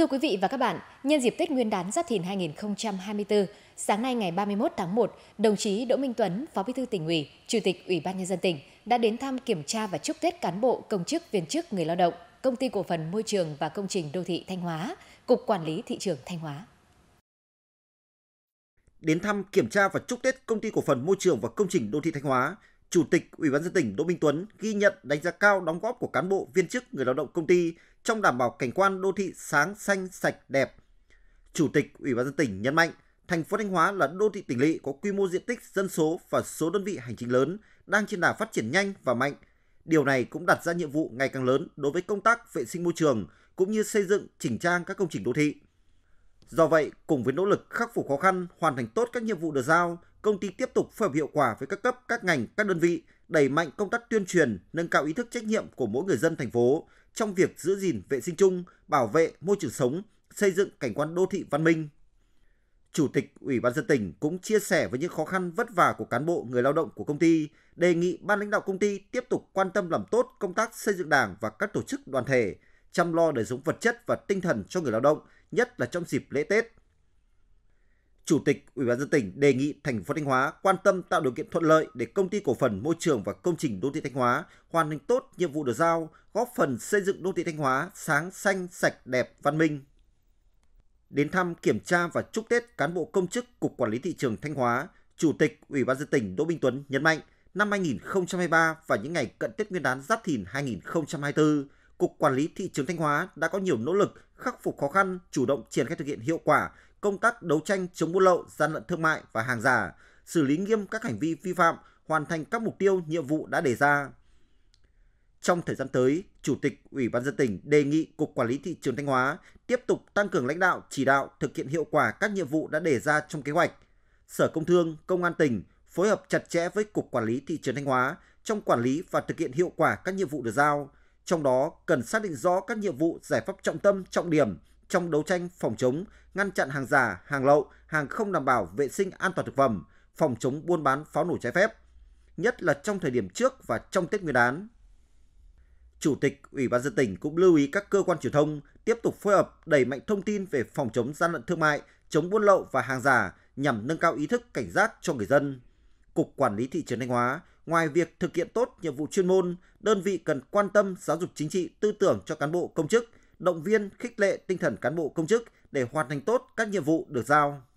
Thưa quý vị và các bạn, nhân dịp Tết Nguyên đán Giáp Thìn 2024, sáng nay ngày 31 tháng 1, đồng chí Đỗ Minh Tuấn, Phó Bí thư tỉnh ủy, Chủ tịch Ủy ban nhân dân tỉnh đã đến thăm kiểm tra và chúc Tết cán bộ, công chức, viên chức, người lao động, Công ty cổ phần Môi trường và Công trình đô thị Thanh Hóa, Cục Quản lý thị trường Thanh Hóa. Đến thăm kiểm tra và chúc Tết Công ty cổ phần Môi trường và Công trình đô thị Thanh Hóa, Chủ tịch Ủy ban dân tỉnh Đỗ Minh Tuấn ghi nhận đánh giá cao đóng góp của cán bộ, viên chức, người lao động công ty trong đảm bảo cảnh quan đô thị sáng, xanh, sạch, đẹp. Chủ tịch Ủy ban dân tỉnh nhấn mạnh, thành phố Thanh Hóa là đô thị tỉnh lỵ có quy mô diện tích, dân số và số đơn vị hành chính lớn, đang trên đà phát triển nhanh và mạnh. Điều này cũng đặt ra nhiệm vụ ngày càng lớn đối với công tác vệ sinh môi trường cũng như xây dựng chỉnh trang các công trình đô thị. Do vậy, cùng với nỗ lực khắc phục khó khăn, hoàn thành tốt các nhiệm vụ được giao, công ty tiếp tục phối hợp hiệu quả với các cấp, các ngành, các đơn vị, đẩy mạnh công tác tuyên truyền, nâng cao ý thức trách nhiệm của mỗi người dân thành phố trong việc giữ gìn vệ sinh chung, bảo vệ môi trường sống, xây dựng cảnh quan đô thị văn minh. Chủ tịch Ủy ban dân tỉnh cũng chia sẻ với những khó khăn vất vả của cán bộ người lao động của công ty, đề nghị ban lãnh đạo công ty tiếp tục quan tâm làm tốt công tác xây dựng Đảng và các tổ chức đoàn thể, chăm lo đời sống vật chất và tinh thần cho người lao động, nhất là trong dịp lễ Tết, Chủ tịch Ủy ban dân tỉnh đề nghị thành phố Thanh Hóa quan tâm tạo điều kiện thuận lợi để công ty cổ phần môi trường và công trình đô thị Thanh Hóa hoàn thành tốt nhiệm vụ được giao, góp phần xây dựng đô thị Thanh Hóa sáng xanh, sạch, đẹp, văn minh. Đến thăm, kiểm tra và chúc Tết cán bộ công chức Cục Quản lý thị trường Thanh Hóa, Chủ tịch Ủy ban dân tỉnh Đỗ Minh Tuấn nhấn mạnh, năm 2023 và những ngày cận Tết Nguyên đán Giáp Thìn 2024, Cục Quản lý thị trường Thanh Hóa đã có nhiều nỗ lực khắc phục khó khăn, chủ động triển khai thực hiện hiệu quả công tác đấu tranh chống buôn lậu, gian lận thương mại và hàng giả, xử lý nghiêm các hành vi vi phạm, hoàn thành các mục tiêu, nhiệm vụ đã đề ra. Trong thời gian tới, Chủ tịch Ủy ban dân tỉnh đề nghị Cục Quản lý Thị trường Thanh Hóa tiếp tục tăng cường lãnh đạo, chỉ đạo, thực hiện hiệu quả các nhiệm vụ đã đề ra trong kế hoạch. Sở Công Thương, Công an tỉnh phối hợp chặt chẽ với Cục Quản lý Thị trường Thanh Hóa trong quản lý và thực hiện hiệu quả các nhiệm vụ được giao. Trong đó, cần xác định rõ các nhiệm vụ giải pháp trọng tâm, trọng điểm trong đấu tranh phòng chống, ngăn chặn hàng giả, hàng lậu, hàng không đảm bảo vệ sinh an toàn thực phẩm, phòng chống buôn bán pháo nổ trái phép, nhất là trong thời điểm trước và trong Tết Nguyên đán. Chủ tịch Ủy ban dân tỉnh cũng lưu ý các cơ quan truyền thông tiếp tục phối hợp đẩy mạnh thông tin về phòng chống gian lận thương mại, chống buôn lậu và hàng giả nhằm nâng cao ý thức cảnh giác cho người dân. Cục Quản lý thị trường Thanh Hóa, ngoài việc thực hiện tốt nhiệm vụ chuyên môn, đơn vị cần quan tâm giáo dục chính trị tư tưởng cho cán bộ công chức – động viên khích lệ tinh thần cán bộ công chức để hoàn thành tốt các nhiệm vụ được giao.